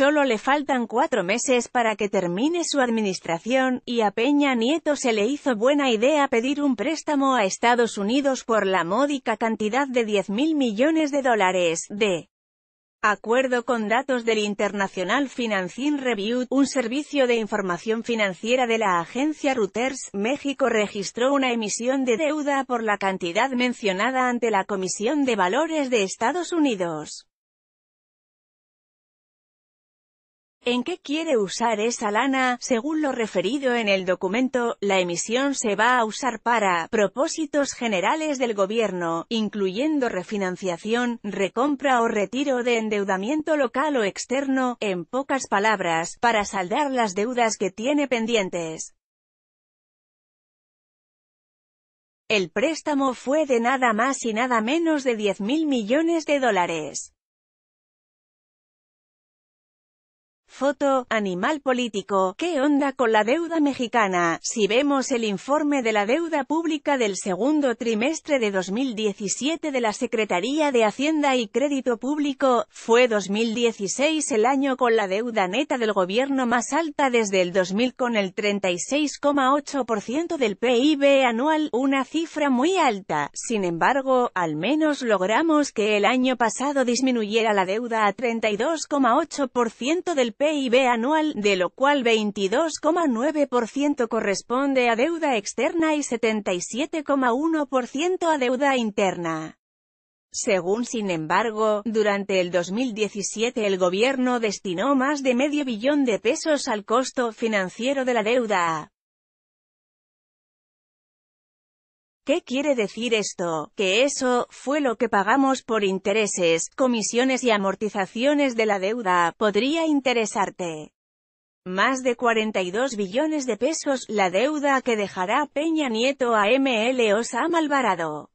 Solo le faltan cuatro meses para que termine su administración, y a Peña Nieto se le hizo buena idea pedir un préstamo a Estados Unidos por la módica cantidad de 10.000 millones de dólares, de acuerdo con datos del International Financing Review, un servicio de información financiera de la agencia Reuters, México registró una emisión de deuda por la cantidad mencionada ante la Comisión de Valores de Estados Unidos. en qué quiere usar esa lana, según lo referido en el documento, la emisión se va a usar para propósitos generales del gobierno, incluyendo refinanciación, recompra o retiro de endeudamiento local o externo, en pocas palabras, para saldar las deudas que tiene pendientes. El préstamo fue de nada más y nada menos de 10.000 millones de dólares. Foto, animal político, ¿qué onda con la deuda mexicana? Si vemos el informe de la deuda pública del segundo trimestre de 2017 de la Secretaría de Hacienda y Crédito Público, fue 2016 el año con la deuda neta del gobierno más alta desde el 2000 con el 36,8% del PIB anual, una cifra muy alta. Sin embargo, al menos logramos que el año pasado disminuyera la deuda a 32,8% del PIB anual, de lo cual 22,9% corresponde a deuda externa y 77,1% a deuda interna. Según sin embargo, durante el 2017 el gobierno destinó más de medio billón de pesos al costo financiero de la deuda. ¿Qué quiere decir esto? Que eso, fue lo que pagamos por intereses, comisiones y amortizaciones de la deuda, podría interesarte. Más de 42 billones de pesos, la deuda que dejará Peña Nieto a ML ha Alvarado.